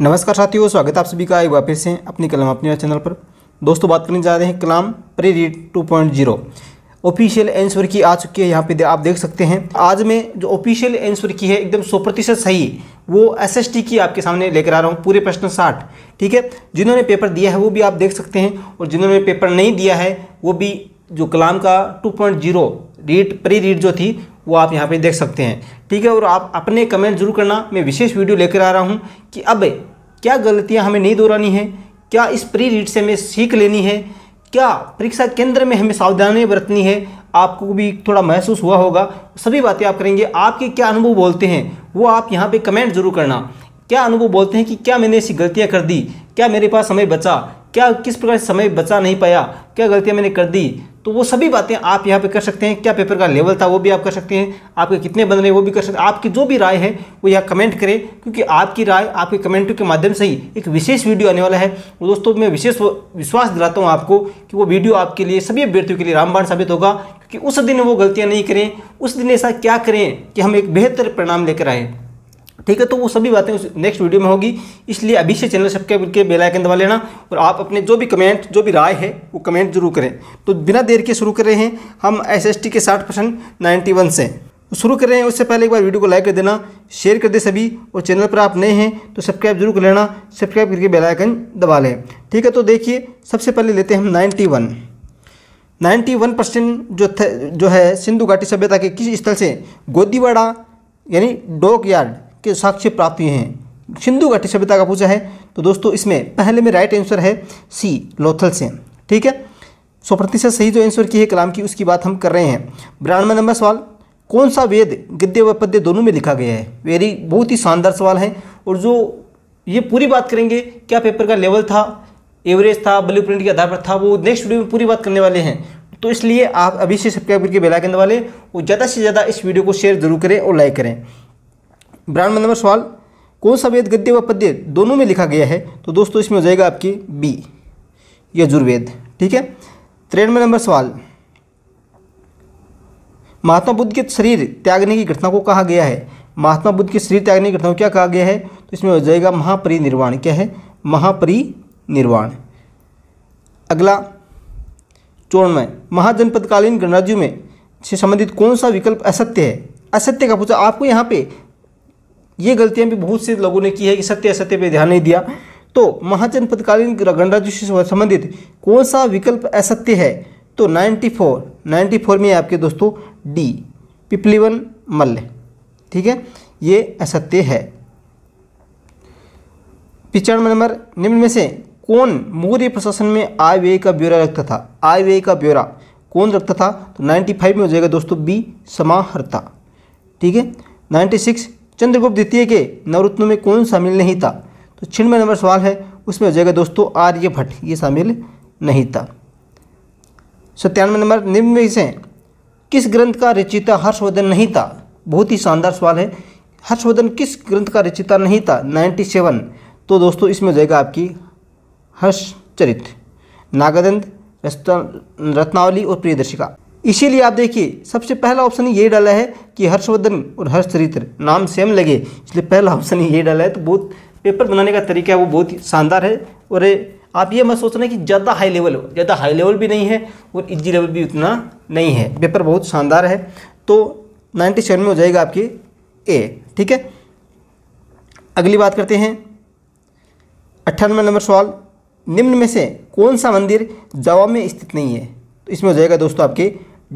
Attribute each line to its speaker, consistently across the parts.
Speaker 1: नमस्कार साथियों स्वागत आप सभी का एक बार फिर से अपनी कलम अपने चैनल पर दोस्तों बात करने जा रहे हैं Kalam pre read two point zero official answer की आ चुकी है यहाँ पे आप देख सकते हैं आज मैं जो ऑफिशियल एंसर की है एकदम सौ प्रतिशत सही वो एस की आपके सामने लेकर आ रहा हूँ पूरे प्रश्न साठ ठीक है जिन्होंने पेपर दिया है वो भी आप देख सकते हैं और जिन्होंने पेपर नहीं दिया है वो भी जो कलाम का two zero read pre read जो थी वो आप यहाँ पे देख सकते हैं ठीक है और आप अपने कमेंट जरूर करना मैं विशेष वीडियो लेकर आ रहा हूँ कि अब क्या गलतियाँ हमें नहीं दोहरानी है क्या इस प्री रीड से हमें सीख लेनी है क्या परीक्षा केंद्र में हमें सावधानी बरतनी है आपको भी थोड़ा महसूस हुआ होगा सभी बातें आप करेंगे आपके क्या अनुभव बोलते हैं वो आप यहाँ पे कमेंट जरूर करना क्या अनुभव बोलते हैं कि क्या मैंने ऐसी गलतियाँ कर दी क्या मेरे पास समय बचा क्या किस प्रकार समय बचा नहीं पाया क्या गलतियाँ मैंने कर दी तो वो सभी बातें आप यहाँ पे कर सकते हैं क्या पेपर का लेवल था वो भी आप कर सकते हैं आपके कितने बदले वो भी कर सकते हैं आपकी जो भी राय है वो यहाँ कमेंट करें क्योंकि आपकी राय आपके कमेंट के माध्यम से ही एक विशेष वीडियो आने वाला है और तो दोस्तों मैं विशेष विश्वास दिलाता हूँ आपको कि वो वीडियो आपके लिए सभी अभ्यर्थियों के लिए रामबाण साबित होगा क्योंकि उस दिन वो गलतियाँ नहीं करें उस दिन ऐसा क्या करें कि हम एक बेहतर परिणाम लेकर आएँ ठीक है तो वो सभी बातें उस नेक्स्ट वीडियो में होगी इसलिए अभी से चैनल सब्सक्राइब करके बेल आइकन दबा लेना और आप अपने जो भी कमेंट जो भी राय है वो कमेंट जरूर करें तो बिना देर के शुरू कर रहे हैं हम एसएसटी के साठ परसेंट नाइन्टी वन से तो शुरू कर रहे हैं उससे पहले एक बार वीडियो को लाइक कर देना शेयर कर दे सभी और चैनल पर आप नए हैं तो सब्सक्राइब जरूर कर लेना सब्सक्राइब करके बेल आइकन दबा लें ठीक है तो देखिए सबसे पहले लेते हैं हम ninety one ninety one percent जो जो है सिंधु घाटी सभ्यता के किस स्थल से गोदीवाड़ा यानी डॉक यार्ड के साक्ष्य प्राप्त हुए हैं सिंधु घाटी सभ्यता का पूछा है तो दोस्तों इसमें पहले में राइट आंसर है सी लोथल से ठीक है सौ प्रतिशत सही जो आंसर की है कलाम की उसकी बात हम कर रहे हैं में नंबर सवाल कौन सा वेद गद्य व पद्य दोनों में लिखा गया है वेरी बहुत ही शानदार सवाल है और जो ये पूरी बात करेंगे क्या पेपर का लेवल था एवरेज था ब्लू प्रिंट के आधार पर था वो नेक्स्ट वीडियो में पूरी बात करने वाले हैं तो इसलिए आप अभी से सब्सक्राइब करके बेलाइकन दबा लें और ज़्यादा से ज़्यादा इस वीडियो को शेयर जरूर करें और लाइक करें ब्रांड नंबर सवाल कौन सा वेद गद्य व पद्य दोनों में लिखा गया है तो दोस्तों इसमें हो जाएगा आपकी बी यजुर्वेद ठीक है तिरानवे नंबर सवाल महात्मा बुद्ध के शरीर त्यागने की घटना को कहा गया है महात्मा बुद्ध के शरीर त्यागने की घटना को क्या कहा गया है तो इसमें हो जाएगा महापरिनिर्वाण क्या है महापरिनिर्वाण अगला में महाजनपदकालीन गणराज्यों में से संबंधित कौन सा विकल्प असत्य है असत्य का पूछा आपको यहाँ पे ये गलतियां भी बहुत से लोगों ने की है कि सत्य असत्य पर ध्यान नहीं दिया तो महाजनपदकालीन गणराज्य से संबंधित कौन सा विकल्प असत्य है तो 94 94 में आपके दोस्तों डी पिपलीवन मल्ल ठीक है ये असत्य है पिचानवे नंबर निम्न में से कौन मौर्य प्रशासन में आय व्यय का ब्यौरा रखता था आय व्यय का ब्यौरा कौन रखता था तो 95 में हो जाएगा दोस्तों बी समाहर्ता ठीक है 96 चंद्रगुप्त द्वितीय के नवरत्नों में कौन शामिल नहीं था तो छिन्नवे नंबर सवाल है उसमें हो जाएगा दोस्तों आर्यभट्ट ये शामिल नहीं था सत्तानवे नंबर निम्न में से किस ग्रंथ का रचिता हर्षवर्धन नहीं था बहुत ही शानदार सवाल है हर्षवर्धन किस ग्रंथ का रचिता नहीं था नाइन्टी सेवन तो दोस्तों इसमें हो जाएगा आपकी हर्षचरित नागानंद रत्नावली और प्रियदर्शिका इसीलिए आप देखिए सबसे पहला ऑप्शन ये डाला है कि हर्षवर्धन और हर्षचरित्र नाम सेम लगे इसलिए पहला ऑप्शन ये डाला है तो बहुत पेपर बनाने का तरीका है वो बहुत ही शानदार है और आप ये मत सोचना कि ज़्यादा हाई लेवल हो ज़्यादा हाई लेवल भी नहीं है और इजी लेवल भी उतना नहीं है पेपर बहुत शानदार है तो नाइन्टी सेवन में हो जाएगा आपकी ए ठीक है अगली बात करते हैं अट्ठानवे नंबर सवाल निम्न में से कौन सा मंदिर जावा में स्थित नहीं है तो इसमें हो जाएगा दोस्तों आपके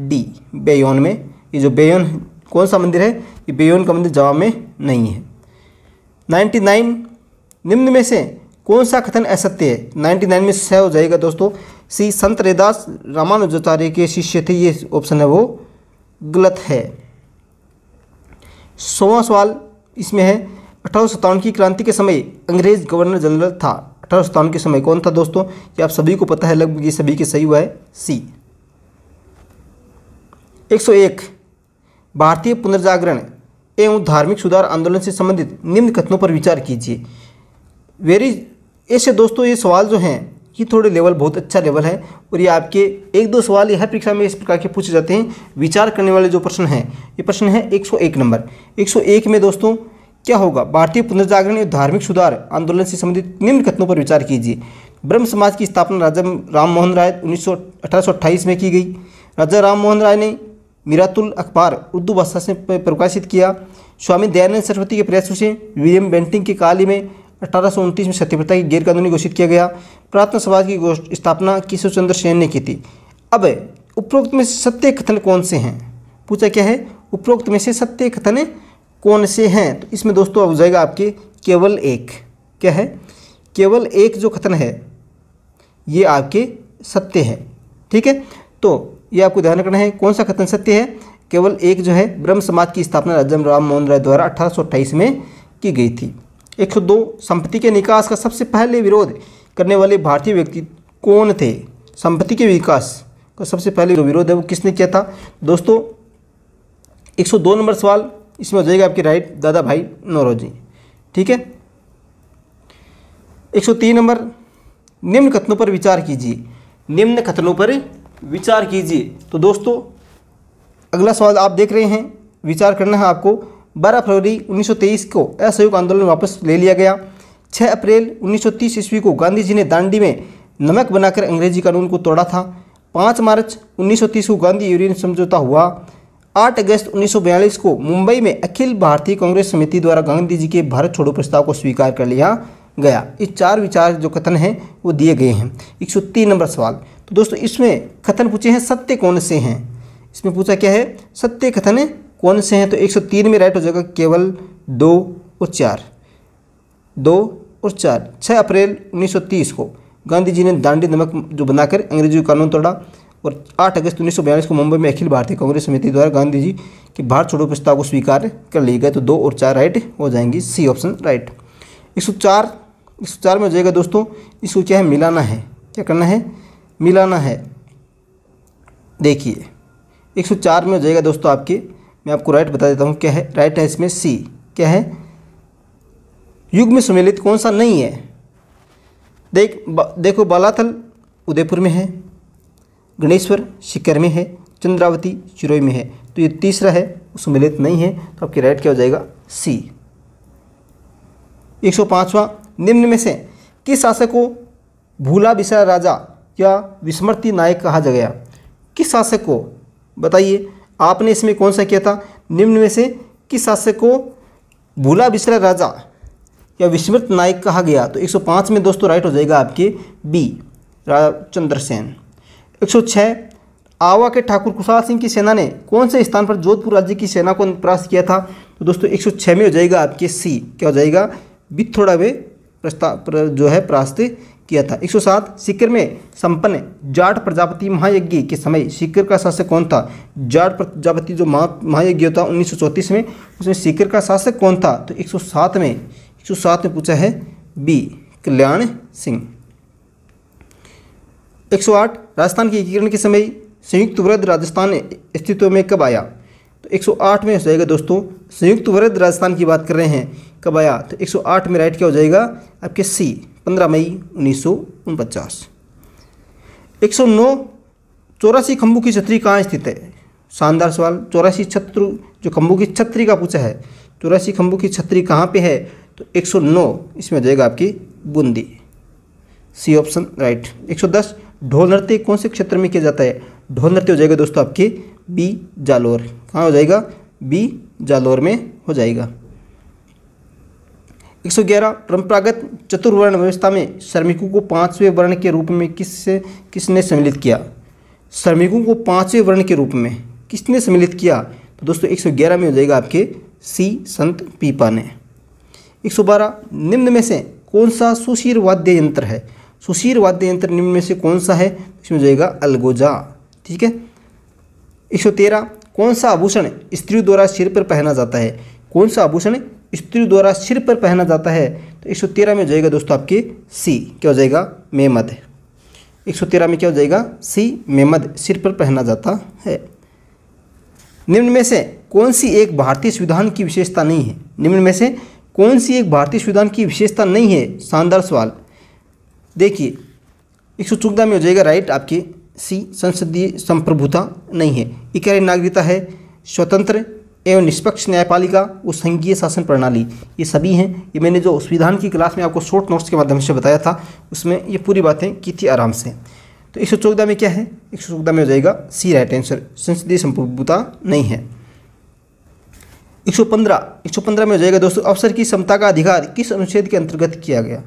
Speaker 1: डी बेयोन में ये जो बेयोन कौन सा मंदिर है ये बेयोन का मंदिर जवाब में नहीं है 99 निम्न में से कौन सा कथन असत्य है 99 में सह हो जाएगा दोस्तों सी संत रेदास रामानुजाचार्य के शिष्य थे ये ऑप्शन है वो गलत है सोवा सवाल इसमें है अठारह की क्रांति के समय अंग्रेज गवर्नर जनरल था अठारह के समय कौन था दोस्तों ये आप सभी को पता है लगभग ये सभी के सही हुआ है सी 101 भारतीय पुनर्जागरण एवं धार्मिक सुधार आंदोलन से संबंधित निम्न कथनों पर विचार कीजिए वेरी ऐसे दोस्तों ये सवाल जो हैं ये थोड़े लेवल बहुत अच्छा लेवल है और ये आपके एक दो सवाल यह परीक्षा में इस प्रकार के पूछे जाते हैं विचार करने वाले जो प्रश्न हैं ये प्रश्न है 101 नंबर 101 में दोस्तों क्या होगा भारतीय पुनर्जागरण एवं धार्मिक सुधार आंदोलन से संबंधित निम्न कथनों पर विचार कीजिए ब्रह्म समाज की स्थापना राजा राम मोहन राय उन्नीस में की गई राजा राम मोहन राय ने मीरातुल अखबार उर्दू भाषा से प्रकाशित किया स्वामी दयानंद सरस्वती के प्रयासों से विलियम बेंटिंग की काली में अठारह में सत्यप्रता की गैरकानूनी घोषित किया गया प्रार्थना समाज की स्थापना किशोर चंद्र सेन ने की थी अब उपरोक्त में से सत्य कथन कौन से हैं पूछा क्या है उपरोक्त में से सत्य कथन कौन से हैं तो इसमें दोस्तों हो जाएगा आपके केवल एक क्या है केवल एक जो कथन है ये आपके सत्य है ठीक है तो ये आपको ध्यान रखना है कौन सा कथन सत्य है केवल एक जो है ब्रह्म समाज की स्थापना राजम राम मोहन राय द्वारा अठारह में की गई थी 102 संपत्ति के निकास का सबसे पहले विरोध करने वाले भारतीय व्यक्ति कौन थे संपत्ति के विकास का सबसे पहले जो विरोध है वो किसने किया था दोस्तों 102 नंबर सवाल इसमें हो जाएगा आपके राइट दादा भाई नौरोजी ठीक है 103 नंबर निम्न कथनों पर विचार कीजिए निम्न कथनों पर विचार कीजिए तो दोस्तों अगला सवाल आप देख रहे हैं विचार करना है आपको 12 फरवरी 1923 को असहयोग आंदोलन वापस ले लिया गया 6 अप्रैल 1930 ईस्वी को गांधी जी ने दांडी में नमक बनाकर अंग्रेजी कानून को तोड़ा था 5 मार्च 1930 को गांधी यूनियन समझौता हुआ 8 अगस्त 1942 को मुंबई में अखिल भारतीय कांग्रेस समिति द्वारा गांधी जी के भारत छोड़ो प्रस्ताव को स्वीकार कर लिया गया ये चार विचार जो कथन हैं वो दिए गए हैं एक नंबर सवाल तो दोस्तों इसमें कथन पूछे हैं सत्य कौन से हैं इसमें पूछा क्या है सत्य कथन कौन से हैं तो 103 में राइट हो जाएगा केवल दो और चार दो और चार छः अप्रैल 1930 को गांधी जी ने दांडी नमक जो बनाकर अंग्रेजी कानून तोड़ा और 8 अगस्त उन्नीस को मुंबई में अखिल भारतीय कांग्रेस समिति द्वारा गांधी जी के भारत छोड़ो प्रस्ताव को स्वीकार कर लिए गए तो दो और चार राइट हो जाएंगी सी ऑप्शन राइट एक सौ चार में हो जाएगा दोस्तों इसको क्या है मिलाना है क्या करना है मिलाना है देखिए 104 में हो जाएगा दोस्तों आपके मैं आपको राइट बता देता हूँ क्या है राइट है इसमें सी क्या है युग में सम्मिलित कौन सा नहीं है देख बा, देखो बालाथल उदयपुर में है गणेश्वर शिकर में है चंद्रावती चिरोई में है तो ये तीसरा है सम्मिलित नहीं है तो आपकी राइट क्या हो जाएगा सी एक सौ निम्न में से किस शासक को भूला बिसरा राजा या विस्मृति नायक कहा जा गया किस शासक को बताइए आपने इसमें कौन सा किया था निम्न में से किस शासक को भूला बिसरा राजा या विस्मृत नायक कहा गया तो 105 में दोस्तों राइट हो जाएगा आपके बी चंद्रसेन 106 आवा के ठाकुर कुशाल सिंह की सेना ने कौन से स्थान पर जोधपुर राज्य की सेना को प्रास्त किया था तो दोस्तों 106 में हो जाएगा आपके सी क्या हो जाएगा बिथोड़ा में प्रस्ताव जो है प्रास्त किया था 107 सीकर में संपन्न जाट प्रजापति महायज्ञ के समय सीकर का शासक कौन था जाट प्रजापति जो महायज्ञ होता उन्नीस में उसमें सीकर का शासक कौन था तो 107 में 107 में पूछा है बी कल्याण सिंह 108 राजस्थान के एकीकरण के समय संयुक्त वृद्ध राजस्थान अस्तित्व में कब आया तो 108 में हो जाएगा दोस्तों संयुक्त वृद्ध राजस्थान की बात कर रहे हैं कब आया तो 108 में राइट क्या हो जाएगा आपके सी पंद्रह मई उन्नीस सौ उनपचास एक सौ नौ चौरासी खम्बू की छतरी कहाँ स्थित है शानदार सवाल चौरासी छत्र जो खम्बू की छतरी का पूछा है चौरासी खम्बू की छतरी कहाँ पे है तो 109 इसमें हो जाएगा आपकी बूंदी सी ऑप्शन राइट 110 ढोल नृत्य कौन से क्षेत्र में किया जाता है ढोल नृत्य हो जाएगा दोस्तों आपके बी जालोर कहाँ हो जाएगा बी जालोर में हो जाएगा एक सौ ग्यारह परंपरागत चतुर्वर्ण व्यवस्था में श्रमिकों को पांचवें वर्ण के रूप में किस से किसने सम्मिलित किया श्रमिकों को पांचवें वर्ण के रूप में किसने सम्मिलित किया तो दोस्तों एक सौ ग्यारह में हो जाएगा आपके सी संत पीपा ने एक सौ बारह निम्न में से कौन सा सुशीर वाद्य यंत्र है सुशीर वाद्य यंत्र निम्न में से कौन सा है इसमें जाएगा अलगोजा ठीक है तेरह कौन सा आभूषण स्त्री द्वारा सिर पर पहना जाता है कौन सा आभूषण स्त्री द्वारा सिर पर पहना जाता है तो एक सौ तेरह में हो जाएगा दोस्तों आपके सी क्या हो जाएगा मेमद एक सौ तेरह में क्या हो जाएगा सी मेमद सिर पर पहना जाता है निम्न में से कौन सी एक भारतीय संविधान की विशेषता नहीं है निम्न में से कौन सी एक भारतीय संविधान की विशेषता नहीं है शानदार सवाल देखिए एक सौ चौदह में हो जाएगा राइट आपकी सी संसदीय संप्रभुता नहीं है इकारी नागरिकता है स्वतंत्र एवं निष्पक्ष न्यायपालिका और संघीय शासन प्रणाली ये सभी हैं ये मैंने जो संविधान की क्लास में आपको शॉर्ट नोट्स के माध्यम से बताया था उसमें ये पूरी बातें की थी आराम से तो एक सौ में क्या है एक सौ में हो जाएगा सी राइट आंसर संसदीय संप्रभुता नहीं है 115 115 में हो जाएगा दोस्तों अवसर की क्षमता का अधिकार किस अनुच्छेद के अंतर्गत किया गया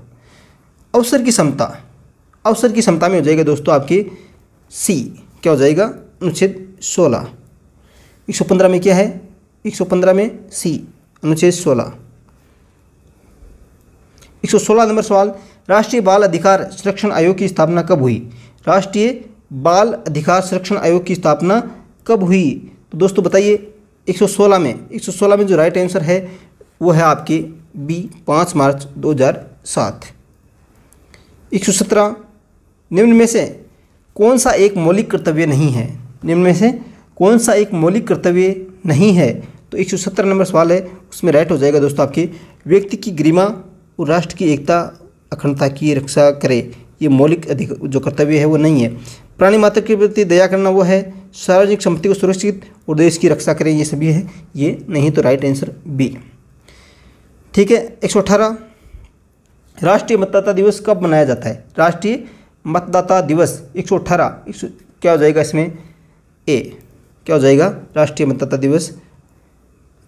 Speaker 1: अवसर की क्षमता अवसर की क्षमता में हो जाएगा दोस्तों आपके सी क्या हो जाएगा अनुच्छेद सौ 115 में क्या है एक सौ पंद्रह में सी अनुच्छेद सोलह एक सौ सोलह नंबर सवाल राष्ट्रीय बाल अधिकार संरक्षण आयोग की स्थापना कब हुई राष्ट्रीय बाल अधिकार संरक्षण आयोग की स्थापना कब हुई तो दोस्तों बताइए 116 में 116 में जो राइट आंसर है वो है आपके बी पाँच मार्च 2007 सत्रह निम्न में से कौन सा एक मौलिक कर्तव्य नहीं है निम्न में से कौन सा एक मौलिक कर्तव्य नहीं है तो एक सौ नंबर सवाल है उसमें राइट हो जाएगा दोस्तों आपकी व्यक्ति की गरिमा और राष्ट्र की एकता अखंडता की रक्षा करे ये मौलिक अधिक जो कर्तव्य है वो नहीं है प्राणी मात्र के प्रति दया करना वो है सार्वजनिक संपत्ति को सुरक्षित और देश की रक्षा करें ये सभी है ये नहीं तो राइट आंसर बी ठीक है एक सौ अठारह राष्ट्रीय मतदाता दिवस कब मनाया जाता है राष्ट्रीय मतदाता दिवस एक सौ अठारह क्या हो जाएगा इसमें ए क्या हो जाएगा राष्ट्रीय मतदाता दिवस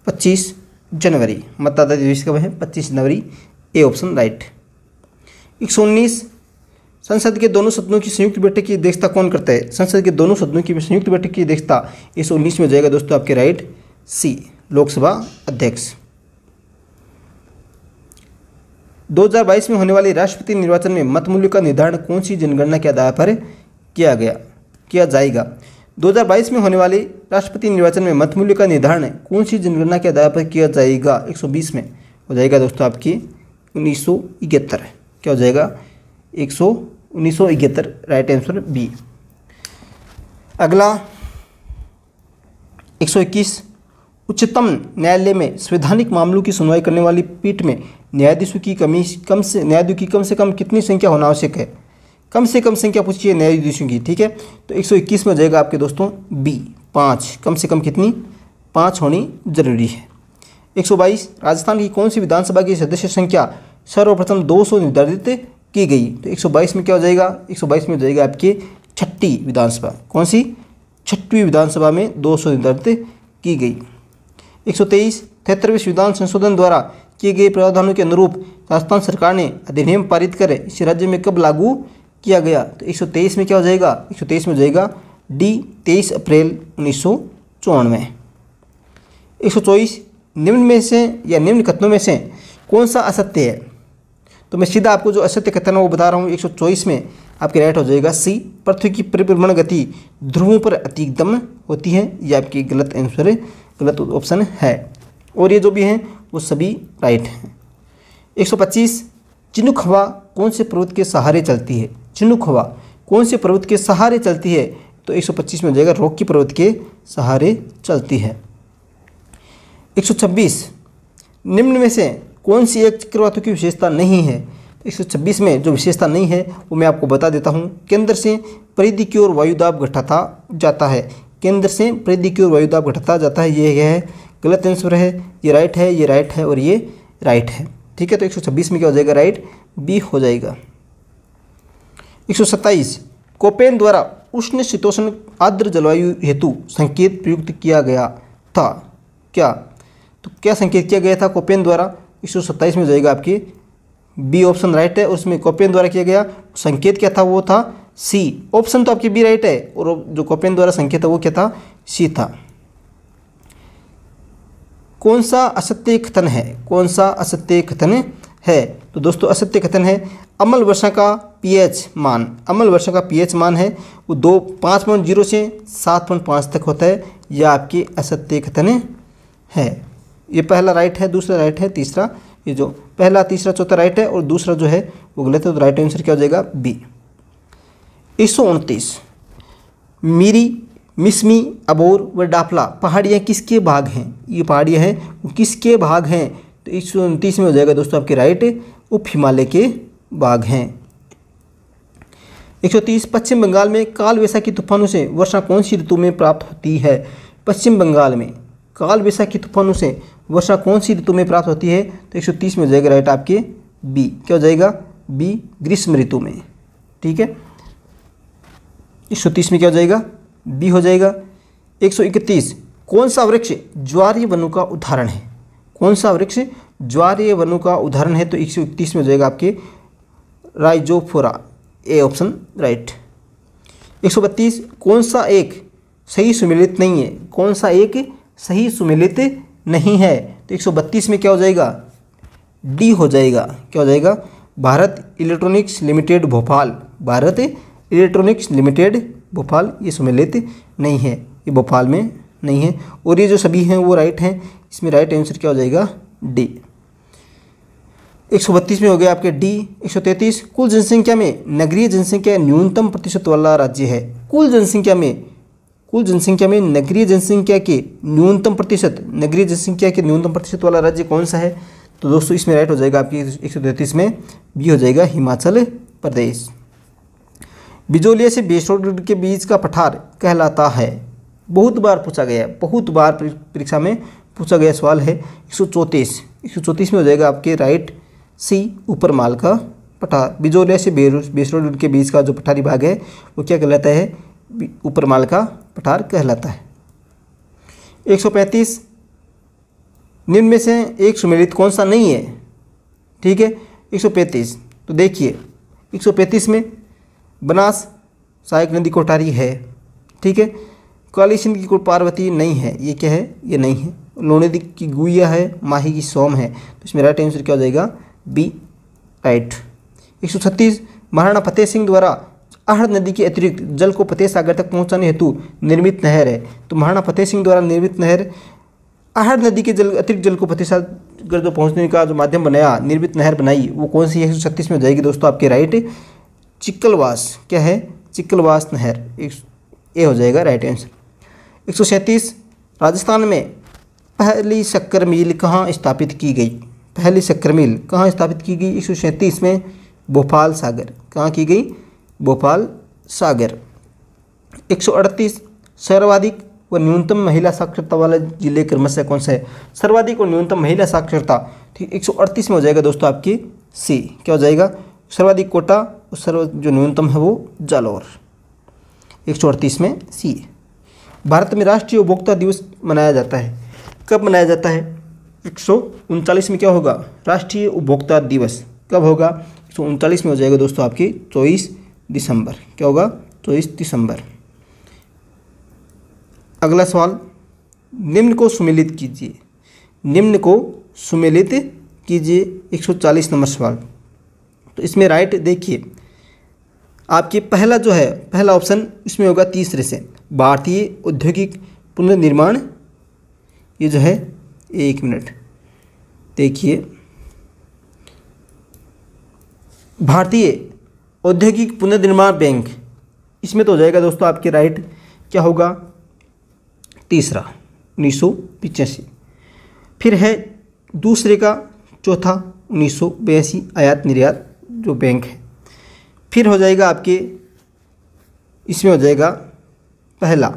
Speaker 1: पच्चीस जनवरी मतदाता दिवस कब है पच्चीस जनवरी ए ऑप्शन राइट एक सौ उन्नीस संसद के दोनों सदनों की संयुक्त बैठक की अध्यक्षता कौन करता है संसद के दोनों सदनों की संयुक्त बैठक की अध्यक्षता एक सौ उन्नीस में जाएगा दोस्तों आपके राइट सी लोकसभा अध्यक्ष 2022 में होने वाले राष्ट्रपति निर्वाचन में मतमूल्य का निर्धारण कौन सी जनगणना के आधार पर किया गया किया जाएगा 2022 में होने वाली राष्ट्रपति निर्वाचन में मत मूल्य का निर्धारण कौन सी जनगणना के आधार पर किया जाएगा 120 में हो जाएगा दोस्तों आपकी उन्नीस क्या हो जाएगा एक सौ राइट आंसर बी अगला 121 उच्चतम न्यायालय में संवैधानिक मामलों की सुनवाई करने वाली पीठ में न्यायाधीशों की कमी कम से न्यायाधीशों की कम से कम कितनी संख्या होना आवश्यक है कम से कम संख्या पूछिए नए देशों की ठीक है तो 121 में जाएगा आपके दोस्तों बी पाँच कम से कम कितनी पाँच होनी जरूरी है 122 राजस्थान की कौन सी विधानसभा की सदस्य संख्या सर्वप्रथम 200 निर्धारित की गई तो 122 में क्या हो जाएगा 122 में जाएगा आपकी छठी विधानसभा कौन सी छठवीं विधानसभा में सौ निर्धारित की गई एक सौ संविधान संशोधन द्वारा किए गए प्रावधानों के अनुरूप राजस्थान सरकार ने अधिनियम पारित कर इसे राज्य में कब लागू किया गया तो 123 में क्या हो जाएगा 123 में हो जाएगा डी 23 अप्रैल उन्नीस सौ चौरानवे एक सौ चौबीस निम्न में से या निम्न कथनों में से कौन सा असत्य है तो मैं सीधा आपको जो असत्य कथन है वो बता रहा हूँ 124 में आपके राइट हो जाएगा सी पृथ्वी की परिभ्रमण गति ध्रुवों पर अतिगम होती है ये आपकी गलत आंसर है गलत ऑप्शन है और ये जो भी हैं वो सभी राइट हैं 125 चिनुक हवा कौन से पर्वत के सहारे चलती है चिन्नुक हवा कौन से पर्वत के सहारे चलती है तो 125 में हो जाएगा रॉकी पर्वत के सहारे चलती है 126 निम्न में से कौन सी एक चक्रवातों की विशेषता नहीं है तो 126 में जो विशेषता नहीं है वो मैं आपको बता देता हूँ केंद्र से परिधि की ओर वायुदाब घटाता जाता है केंद्र से परिधि की ओर वायुदाब घटाता जाता है ये यह है गलत आंसर है ये राइट है ये राइट है और ये राइट है ठीक है तो 126 में क्या हो जाएगा राइट बी हो जाएगा एक कोपेन द्वारा उष्ण शीतोष्ण आर्द्र जलवायु हेतु संकेत प्रयुक्त किया गया था क्या तो क्या संकेत किया गया था कोपेन द्वारा एक में जाएगा आपकी बी ऑप्शन राइट है उसमें कोपेन द्वारा किया गया संकेत क्या था वो था सी ऑप्शन तो आपकी बी राइट है और जो कोपेन द्वारा संकेत था वो क्या था सी था कौन सा असत्य कथन है कौन सा असत्य कथन है तो दोस्तों असत्य कथन है अमल वर्षा का पीएच मान अमल वर्षा का पीएच मान है वो दो पाँच पॉइंट जीरो से सात पॉइंट पाँच तक होता है यह आपके असत्य कथन है ये पहला राइट है दूसरा राइट है तीसरा ये जो पहला तीसरा चौथा राइट है और दूसरा जो है वो गलत है तो राइट आंसर क्या हो जाएगा बी एक सौ उनतीस मीरी मिसमी अबोर व डाफला पहाड़ियाँ किसके भाग हैं ये पहाड़ियाँ हैं वो किसके भाग हैं तो एक सौ उनतीस में हो जाएगा दोस्तों आपके राइट उप हिमालय के बाघ हैं 130 पश्चिम बंगाल में काल वैसा की तूफानों से वर्षा कौन सी ऋतु में प्राप्त होती है पश्चिम बंगाल में काल वैसा की तूफानों से वर्षा कौन सी ऋतु में प्राप्त होती है तो 130 में हो जाएगा राइट आपके बी क्या हो जाएगा बी ग्रीष्म ऋतु में ठीक है एक सौ तीस में क्या हो जाएगा बी हो जाएगा एक सौ इकतीस कौन सा वृक्ष ज्वारीय वनों का उदाहरण है कौन सा वृक्ष ज्वारीय वनों का उदाहरण है तो एक सौ इकतीस में हो जाएगा आपके राइजोफोरा ए ऑप्शन राइट एक सौ बत्तीस कौन सा एक सही सुमिलित नहीं है कौन सा एक सही सुमिलित नहीं है तो एक सौ बत्तीस में क्या हो जाएगा डी हो जाएगा क्या हो जाएगा Bharat Electronics Limited Bhopal Bharat Electronics Limited Bhopal ये सुमिलित नहीं है ये भोपाल में नहीं है और ये जो सभी हैं वो राइट हैं इसमें राइट आंसर क्या हो जाएगा डी एक सौ बत्तीस में हो गया आपके डी एक सौ कुल जनसंख्या में नगरीय जनसंख्या न्यूनतम प्रतिशत वाला राज्य है कुल जनसंख्या में कुल जनसंख्या में नगरीय जनसंख्या के न्यूनतम प्रतिशत नगरीय जनसंख्या के न्यूनतम प्रतिशत वाला राज्य कौन सा है तो दोस्तों इसमें राइट हो जाएगा आपकी एक सौ में बी हो जाएगा हिमाचल प्रदेश बिजोलिया से बेसोड के बीच का पठार कहलाता है बहुत बार पूछा गया बहुत बार परीक्षा में पूछा गया सवाल है एक सौ चौंतीस एक सौ चौंतीस में हो जाएगा आपके राइट सी ऊपर माल का पठार बिजोरिया से बेसरोड के बीच का जो पठारी भाग है वो क्या कहलाता है ऊपर माल का पठार कहलाता है एक सौ पैंतीस निम्न में से एक सुमेलित कौन सा नहीं है ठीक है एक सौ पैंतीस तो देखिए एक सौ पैंतीस में बनास सहायक नदी कोठारी है ठीक है कालीसिंध की पार्वती नहीं है ये क्या है ये नहीं है लोने की गुइया है माही की सोम है तो इसमें राइट आंसर क्या हो जाएगा बी राइट एक सौ छत्तीस महाराणा फतेह सिंह द्वारा अहर नदी के अतिरिक्त जल को फतेह सागर तक पहुंचाने हेतु निर्मित नहर है तो महाराणा फतेह सिंह द्वारा निर्मित नहर अहर नदी के जल अतिरिक्त जल को फतेह सागर तक पहुँचने का जो माध्यम बनाया निर्मित नहर बनाई वो कौन सी एक सौ छत्तीस में हो जाएगी दोस्तों आपके राइट चिक्कलवास क्या है चिक्कलवास नहर ए हो जाएगा राइट आंसर एक सौ सैंतीस राजस्थान में पहली शक्कर मिल कहाँ स्थापित की गई पहली शक्कर मिल कहाँ स्थापित की गई एक में भोपाल सागर कहाँ की गई भोपाल सागर 138 सर्वाधिक व न्यूनतम महिला साक्षरता वाला जिले क्रमशः कौन सा है सर्वाधिक और न्यूनतम महिला साक्षरता ठीक 138 में हो जाएगा दोस्तों आपकी सी क्या हो जाएगा सर्वाधिक कोटा और सर्व जो न्यूनतम है वो जालौर 138 में सी भारत में राष्ट्रीय उपभोक्ता दिवस मनाया जाता है कब मनाया जाता है एक सौ उनचालीस में क्या होगा राष्ट्रीय उपभोक्ता दिवस कब होगा एक सौ उनचालीस में हो जाएगा दोस्तों आपकी चौबीस दिसंबर क्या होगा चौबीस दिसंबर अगला सवाल निम्न को सुमिलित कीजिए निम्न को सुमिलित कीजिए 140 नंबर सवाल तो इसमें राइट देखिए आपके पहला जो है पहला ऑप्शन इसमें होगा तीसरे से भारतीय औद्योगिक पुनर्निर्माण ये जो है एक मिनट देखिए भारतीय औद्योगिक पुनर्निर्माण बैंक इसमें तो हो जाएगा दोस्तों आपके राइट क्या होगा तीसरा उन्नीस सौ पिचासी फिर है दूसरे का चौथा उन्नीस सौ बयासी आयात निर्यात जो बैंक है फिर हो जाएगा आपके इसमें हो जाएगा पहला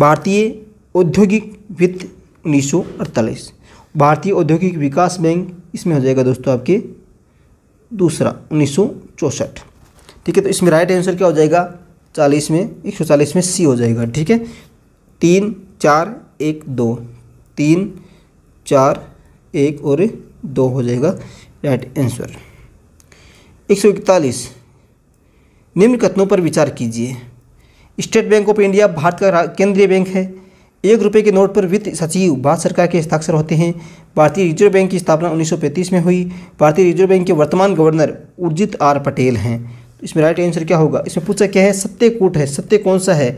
Speaker 1: भारतीय औद्योगिक वित्त उन्नीस भारतीय औद्योगिक विकास बैंक इसमें हो जाएगा दोस्तों आपके दूसरा उन्नीस ठीक है तो इसमें राइट आंसर क्या हो जाएगा चालीस में एक सौ चालीस में सी हो जाएगा ठीक है तीन चार एक दो तीन चार एक और दो हो जाएगा राइट आंसर एक सौ इकतालीस निम्न कथनों पर विचार कीजिए State Bank of India Bharat का केंद्रीय बैंक है एक रुपये के नोट पर वित्त सचिव भारत सरकार के हस्ताक्षर होते हैं भारतीय रिजर्व बैंक की स्थापना 1935 में हुई भारतीय रिजर्व बैंक के वर्तमान गवर्नर उर्जित आर पटेल हैं इसमें राइट आंसर क्या होगा इसमें पूछा क्या है सत्यकूट है सत्य कौन सा है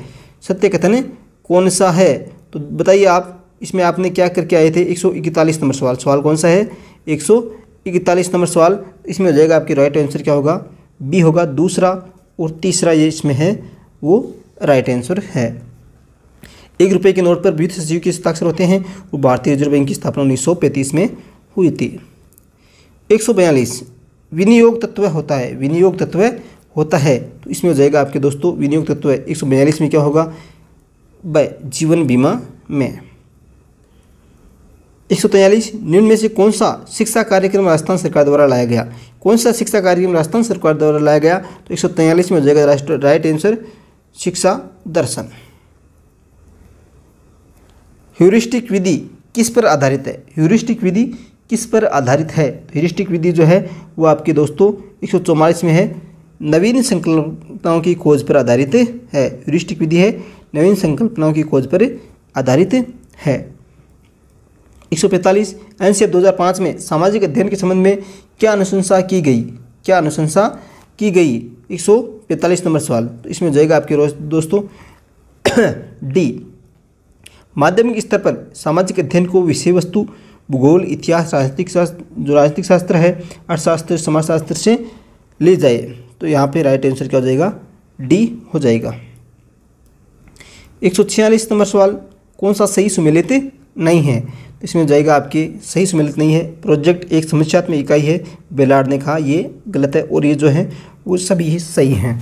Speaker 1: सत्य कथन कौन सा है तो बताइए आप इसमें आपने क्या करके आए थे एक नंबर सवाल सवाल कौन सा है एक नंबर सवाल इसमें हो जाएगा आपके राइट आंसर क्या होगा बी होगा दूसरा और तीसरा ये इसमें है वो राइट आंसर है एक रुपये के नोट पर वित्त सचिव के हस्ताक्षर होते हैं और भारतीय रिजर्व बैंक की स्थापना उन्नीस में हुई थी एक विनियोग तत्व होता है विनियोग तत्व होता है तो इसमें हो जाएगा आपके दोस्तों विनियोग तत्व एक में क्या होगा ब जीवन बीमा में एक सौ तैयलीस निम्न में से कौन सा शिक्षा कार्यक्रम राजस्थान सरकार द्वारा लाया गया कौन सा शिक्षा कार्यक्रम राजस्थान सरकार द्वारा लाया गया तो एक सौ तैयलीस में हो जाएगा राइट आंसर शिक्षा दर्शन ह्यूरिस्टिक विधि किस पर आधारित है ह्यूरिस्टिक विधि किस पर आधारित है ह्यूरिस्टिक विधि जो है वो आपके दोस्तों एक में है नवीन संकल्पनाओं की खोज पर आधारित है ह्यूरिस्टिक विधि है नवीन संकल्पनाओं की खोज पर आधारित है 145 हज़ार पाँच में सामाजिक अध्ययन के संबंध में क्या अनुशंसा की गई क्या अनुशंसा की गई 145 नंबर सवाल तो इसमें जाएगा आपके दोस्तों डी माध्यमिक स्तर पर सामाजिक अध्ययन को विषय वस्तु भूगोल इतिहास राजनीतिक शास्त्र जो राजनीतिक शास्त्र है अर्थशास्त्र समाजशास्त्र से ले जाए तो यहाँ पे राइट आंसर क्या हो जाएगा डी हो जाएगा एक सौ छियालीस नंबर सवाल कौन सा सही सुमेलित नहीं है तो इसमें जाएगा आपके सही सुमेलित नहीं है प्रोजेक्ट एक समस्यात्मक इकाई है बेलार्ड ने कहा ये गलत है और ये जो है वो सभी सही हैं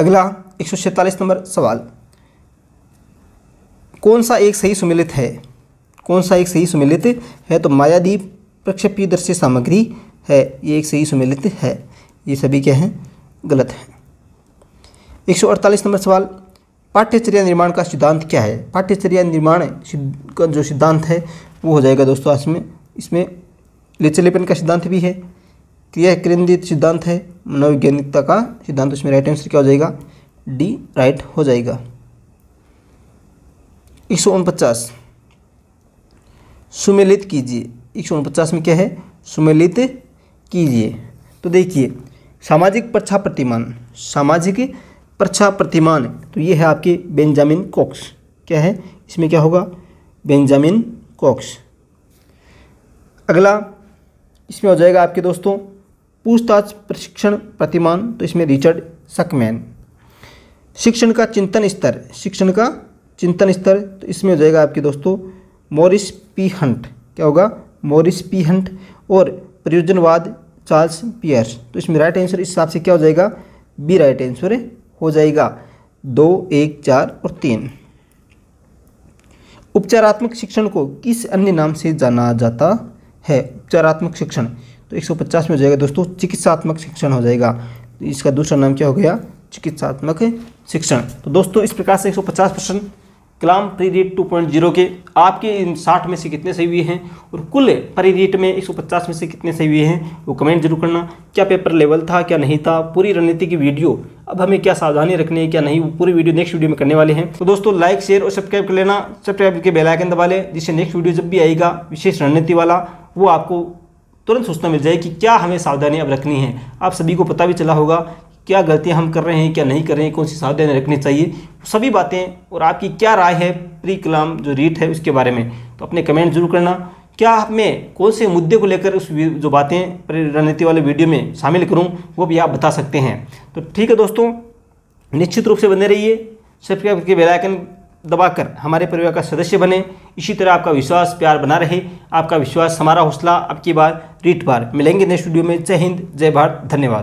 Speaker 1: अगला एक सौ नंबर सवाल कौन सा एक सही सुमिलित है कौन सा एक सही सुमिलित है तो मायादीप प्रक्षेपी दृश्य सामग्री है ये एक सही सुमिलित है ये सभी क्या हैं गलत हैं एक सौ अड़तालीस नंबर सवाल पाठ्यचर्या निर्माण का सिद्धांत क्या है पाठ्यचर्या निर्माण का जो सिद्धांत है वो हो जाएगा दोस्तों आज में इसमें लेचलेपन का सिद्धांत भी है क्रिया केंद्रित सिद्धांत है मनोवैज्ञानिकता का सिद्धांत उसमें राइट आंसर क्या हो जाएगा डी राइट हो जाएगा एक सौ उनपचास सुमेलित कीजिए एक सौ उनपचास में क्या है सुमेलित कीजिए तो देखिए सामाजिक प्रच्छा प्रतिमान सामाजिक प्रच्छा प्रतिमान तो ये है आपके बेंजामिन कॉक्स क्या है इसमें क्या होगा बेंजामिन कॉक्स अगला इसमें हो जाएगा आपके दोस्तों पूछताछ प्रशिक्षण प्रतिमान तो इसमें रिचर्ड सकमैन शिक्षण का चिंतन स्तर शिक्षण का चिंतन स्तर तो इसमें हो जाएगा आपके दोस्तों मॉरिस पी हंट क्या होगा मॉरिस पी हंट और प्रयोजनवाद चार्ल्स पियर्स तो इसमें राइट आंसर इस हिसाब से क्या हो जाएगा बी राइट आंसर हो जाएगा दो एक चार और तीन उपचारात्मक शिक्षण को किस अन्य नाम से जाना जाता है उपचारात्मक शिक्षण तो 150 में हो जाएगा दोस्तों चिकित्सात्मक शिक्षण हो जाएगा इसका दूसरा नाम क्या हो गया चिकित्सात्मक शिक्षण तो दोस्तों इस प्रकार से 150 प्रश्न Kalam pre read two point zero के आपके इन साठ में से कितने सही हुए हैं और कुल परी रेट में एक सौ पचास में से कितने सही हुए हैं वो कमेंट जरूर करना क्या पेपर लेवल था क्या नहीं था पूरी रणनीति की वीडियो अब हमें क्या सावधानी रखनी है क्या नहीं वो पूरी वीडियो नेक्स्ट वीडियो में करने वाले हैं तो दोस्तों लाइक शेयर और सब्सक्राइब कर लेना सब्सक्राइब के बेलाइकन दबा लें जिससे नेक्स्ट वीडियो जब भी आएगा विशेष रणनीति वाला वो आपको तुरंत सूचना मिल जाए कि क्या हमें सावधानी अब रखनी है आप सभी को पता भी चला होगा क्या गलतियाँ हम कर रहे हैं क्या नहीं कर रहे हैं कौन सी सावधानी रखनी चाहिए सभी बातें और आपकी क्या राय है प्री कलाम जो रीट है उसके बारे में तो अपने कमेंट जरूर करना क्या आप कौन से मुद्दे को लेकर उस जो बातें रणनीति वाले वीडियो में शामिल करूं वो भी आप बता सकते हैं तो ठीक है दोस्तों निश्चित रूप से बने रहिए सब्सक्राइब करके बेलाइकन दबाकर हमारे परिवार का सदस्य बने इसी तरह आपका विश्वास प्यार बना रहे आपका विश्वास हमारा हौसला आपकी बार रीट बार मिलेंगे नेक्स्ट वीडियो में जय हिंद जय भारत धन्यवाद